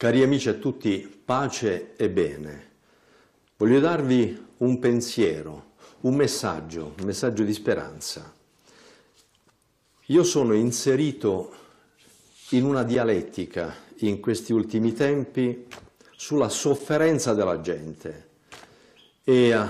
Cari amici a tutti, pace e bene. Voglio darvi un pensiero, un messaggio, un messaggio di speranza. Io sono inserito in una dialettica in questi ultimi tempi sulla sofferenza della gente e eh,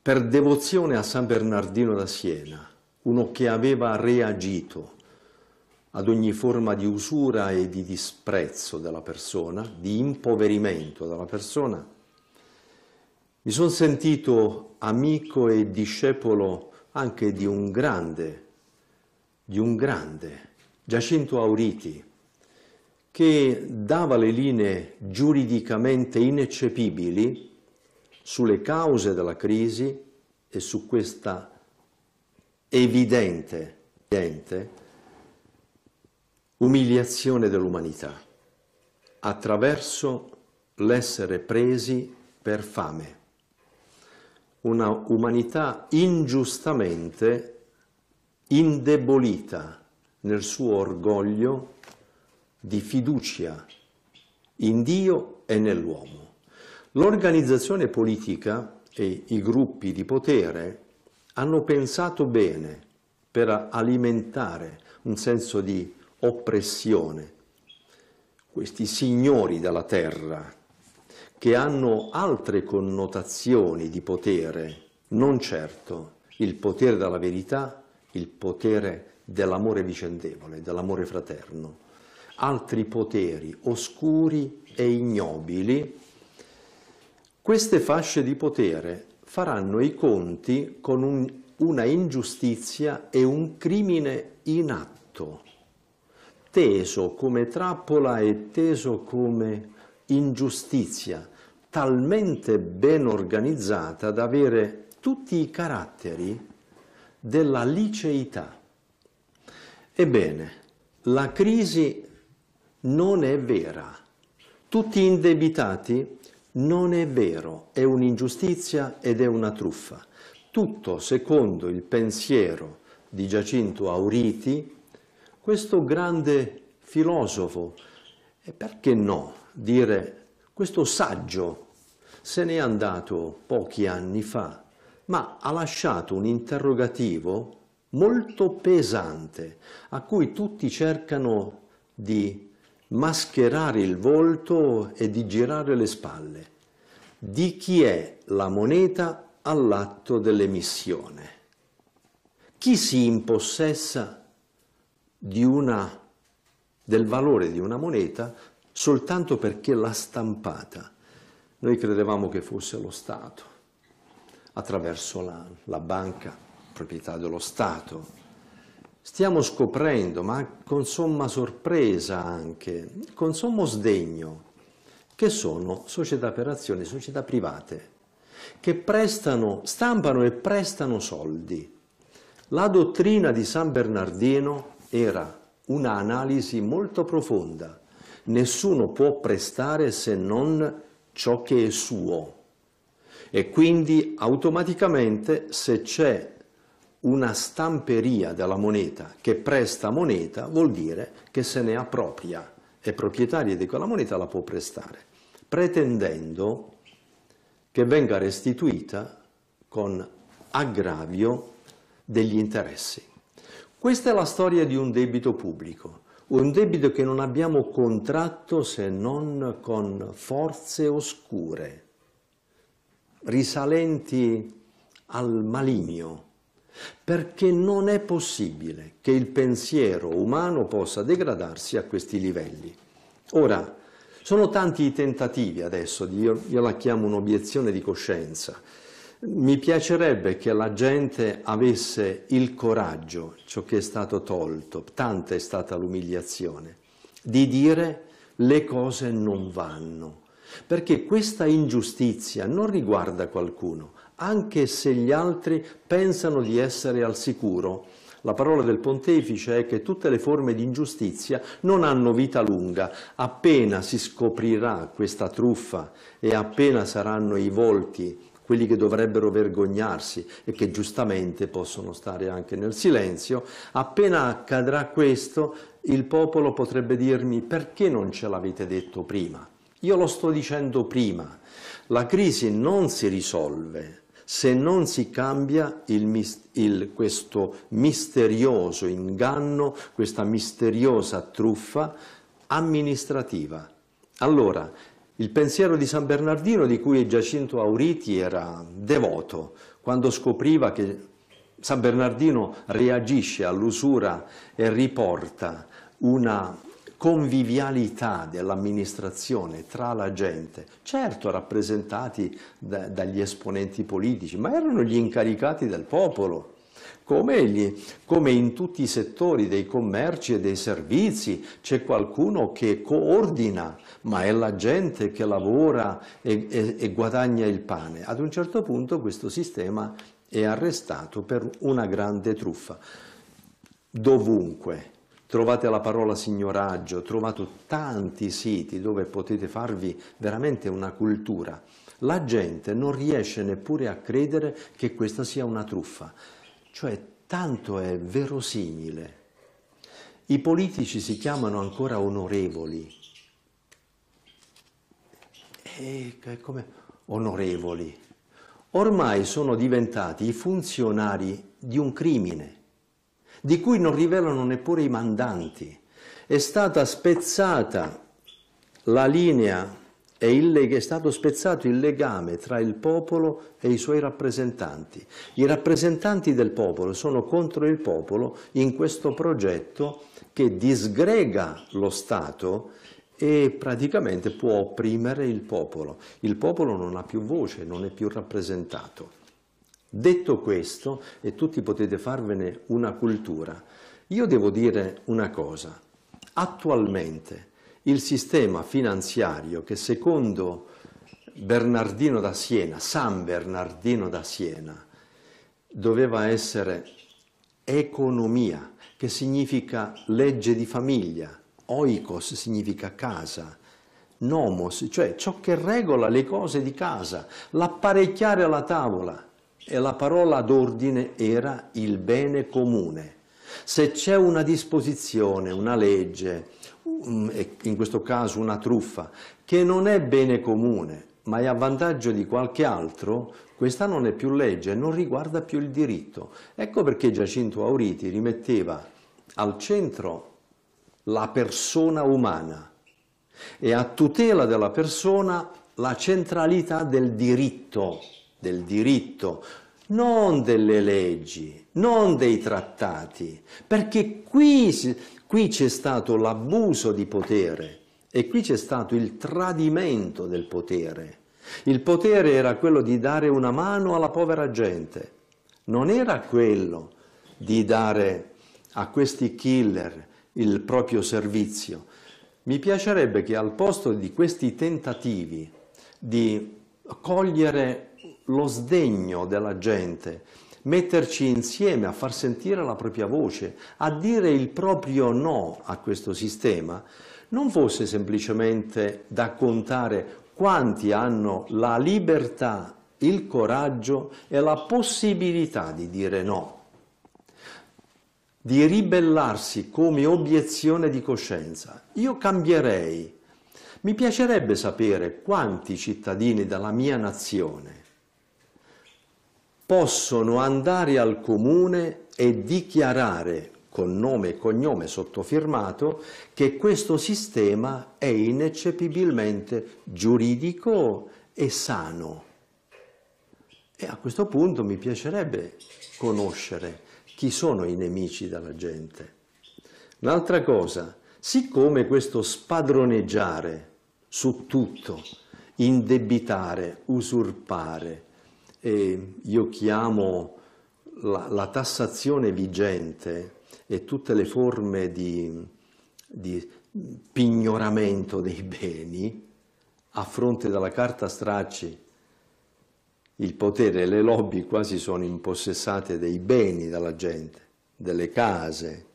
per devozione a San Bernardino da Siena, uno che aveva reagito ad ogni forma di usura e di disprezzo della persona, di impoverimento della persona, mi sono sentito amico e discepolo anche di un grande, di un grande, Giacinto Auriti, che dava le linee giuridicamente ineccepibili sulle cause della crisi e su questa evidente, evidente umiliazione dell'umanità attraverso l'essere presi per fame, una umanità ingiustamente indebolita nel suo orgoglio di fiducia in Dio e nell'uomo. L'organizzazione politica e i gruppi di potere hanno pensato bene per alimentare un senso di oppressione, questi signori della terra che hanno altre connotazioni di potere, non certo il potere della verità, il potere dell'amore vicendevole, dell'amore fraterno, altri poteri oscuri e ignobili, queste fasce di potere faranno i conti con un, una ingiustizia e un crimine in atto teso come trappola e teso come ingiustizia, talmente ben organizzata da avere tutti i caratteri della liceità. Ebbene, la crisi non è vera. Tutti indebitati non è vero, è un'ingiustizia ed è una truffa. Tutto secondo il pensiero di Giacinto Auriti, questo grande filosofo, e perché no dire questo saggio, se n'è andato pochi anni fa, ma ha lasciato un interrogativo molto pesante, a cui tutti cercano di mascherare il volto e di girare le spalle. Di chi è la moneta all'atto dell'emissione? Chi si impossessa una, del valore di una moneta soltanto perché l'ha stampata. Noi credevamo che fosse lo Stato, attraverso la, la banca, proprietà dello Stato. Stiamo scoprendo, ma con somma sorpresa anche, con sommo sdegno, che sono società per azioni, società private, che prestano, stampano e prestano soldi. La dottrina di San Bernardino era un'analisi molto profonda. Nessuno può prestare se non ciò che è suo. E quindi automaticamente se c'è una stamperia della moneta che presta moneta vuol dire che se ne appropria, è proprietaria di quella moneta, la può prestare, pretendendo che venga restituita con aggravio degli interessi. Questa è la storia di un debito pubblico, un debito che non abbiamo contratto se non con forze oscure, risalenti al maligno, perché non è possibile che il pensiero umano possa degradarsi a questi livelli. Ora, sono tanti i tentativi adesso, di, io, io la chiamo un'obiezione di coscienza, mi piacerebbe che la gente avesse il coraggio, ciò che è stato tolto, tanta è stata l'umiliazione, di dire le cose non vanno, perché questa ingiustizia non riguarda qualcuno, anche se gli altri pensano di essere al sicuro. La parola del pontefice è che tutte le forme di ingiustizia non hanno vita lunga. Appena si scoprirà questa truffa e appena saranno i volti quelli che dovrebbero vergognarsi e che giustamente possono stare anche nel silenzio, appena accadrà questo il popolo potrebbe dirmi perché non ce l'avete detto prima? Io lo sto dicendo prima, la crisi non si risolve se non si cambia il, il, questo misterioso inganno, questa misteriosa truffa amministrativa. Allora, il pensiero di San Bernardino, di cui Giacinto Auriti era devoto, quando scopriva che San Bernardino reagisce all'usura e riporta una convivialità dell'amministrazione tra la gente, certo rappresentati da, dagli esponenti politici, ma erano gli incaricati del popolo. Come, egli, come in tutti i settori dei commerci e dei servizi c'è qualcuno che coordina, ma è la gente che lavora e, e, e guadagna il pane. Ad un certo punto questo sistema è arrestato per una grande truffa. Dovunque, trovate la parola signoraggio, trovate tanti siti dove potete farvi veramente una cultura. La gente non riesce neppure a credere che questa sia una truffa. Cioè tanto è verosimile. I politici si chiamano ancora onorevoli. E come onorevoli? Ormai sono diventati i funzionari di un crimine, di cui non rivelano neppure i mandanti. È stata spezzata la linea è, il, è, stato spezzato il legame tra il popolo e i suoi rappresentanti. I rappresentanti del popolo sono contro il popolo in questo progetto che disgrega lo Stato e praticamente può opprimere il popolo. Il popolo non ha più voce, non è più rappresentato. Detto questo, e tutti potete farvene una cultura, io devo dire una cosa. Attualmente il sistema finanziario che secondo Bernardino da Siena, San Bernardino da Siena, doveva essere economia, che significa legge di famiglia, oikos significa casa, nomos, cioè ciò che regola le cose di casa, l'apparecchiare alla tavola. E la parola d'ordine era il bene comune. Se c'è una disposizione, una legge, in questo caso una truffa, che non è bene comune, ma è a vantaggio di qualche altro, questa non è più legge, non riguarda più il diritto. Ecco perché Giacinto Auriti rimetteva al centro la persona umana e a tutela della persona la centralità del diritto, del diritto, non delle leggi, non dei trattati, perché qui si, Qui c'è stato l'abuso di potere e qui c'è stato il tradimento del potere. Il potere era quello di dare una mano alla povera gente, non era quello di dare a questi killer il proprio servizio. Mi piacerebbe che al posto di questi tentativi di cogliere lo sdegno della gente, metterci insieme, a far sentire la propria voce, a dire il proprio no a questo sistema, non fosse semplicemente da contare quanti hanno la libertà, il coraggio e la possibilità di dire no, di ribellarsi come obiezione di coscienza. Io cambierei. Mi piacerebbe sapere quanti cittadini della mia nazione possono andare al comune e dichiarare con nome e cognome sottofirmato che questo sistema è ineccepibilmente giuridico e sano. E a questo punto mi piacerebbe conoscere chi sono i nemici della gente. Un'altra cosa, siccome questo spadroneggiare su tutto, indebitare, usurpare, e io chiamo la, la tassazione vigente e tutte le forme di, di pignoramento dei beni a fronte della carta stracci il potere e le lobby quasi sono impossessate dei beni della gente, delle case,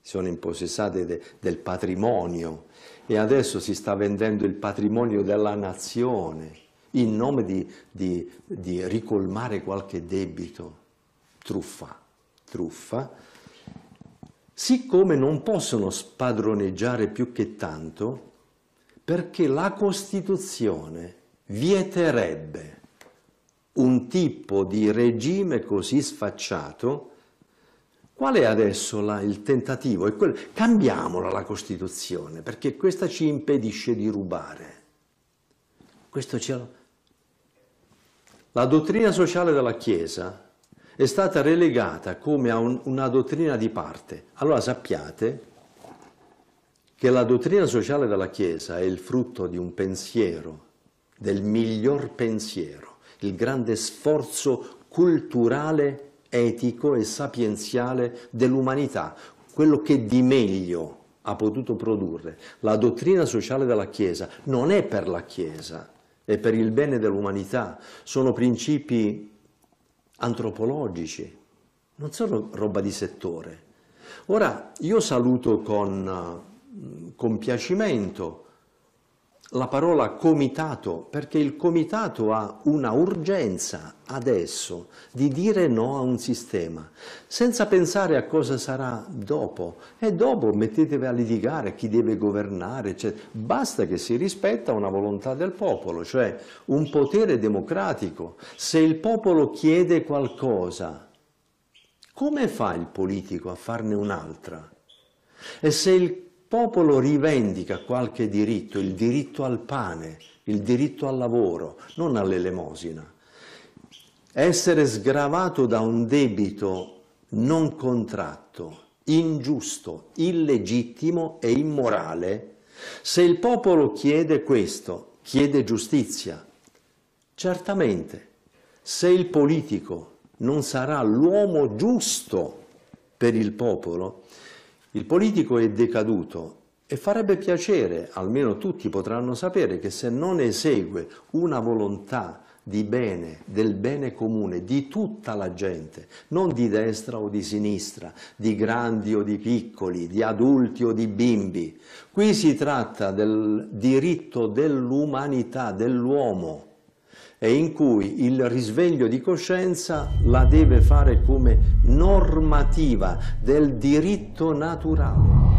sono impossessate de, del patrimonio e adesso si sta vendendo il patrimonio della nazione in nome di, di, di ricolmare qualche debito, truffa, truffa, siccome non possono spadroneggiare più che tanto, perché la Costituzione vieterebbe un tipo di regime così sfacciato, qual è adesso la, il tentativo? È quello, cambiamola la Costituzione, perché questa ci impedisce di rubare. Questo ce lo la dottrina sociale della Chiesa è stata relegata come a un, una dottrina di parte. Allora sappiate che la dottrina sociale della Chiesa è il frutto di un pensiero, del miglior pensiero, il grande sforzo culturale, etico e sapienziale dell'umanità, quello che di meglio ha potuto produrre. La dottrina sociale della Chiesa non è per la Chiesa, e per il bene dell'umanità, sono principi antropologici, non sono roba di settore. Ora, io saluto con eh, compiacimento la parola comitato perché il comitato ha una urgenza adesso di dire no a un sistema, senza pensare a cosa sarà dopo. E dopo mettetevi a litigare chi deve governare, eccetera. Cioè, basta che si rispetta una volontà del popolo, cioè un potere democratico. Se il popolo chiede qualcosa, come fa il politico a farne un'altra? E se il popolo rivendica qualche diritto, il diritto al pane, il diritto al lavoro, non all'elemosina. Essere sgravato da un debito non contratto, ingiusto, illegittimo e immorale, se il popolo chiede questo, chiede giustizia, certamente se il politico non sarà l'uomo giusto per il popolo, il politico è decaduto e farebbe piacere, almeno tutti potranno sapere, che se non esegue una volontà di bene, del bene comune, di tutta la gente, non di destra o di sinistra, di grandi o di piccoli, di adulti o di bimbi. Qui si tratta del diritto dell'umanità, dell'uomo, e in cui il risveglio di coscienza la deve fare come normativa del diritto naturale.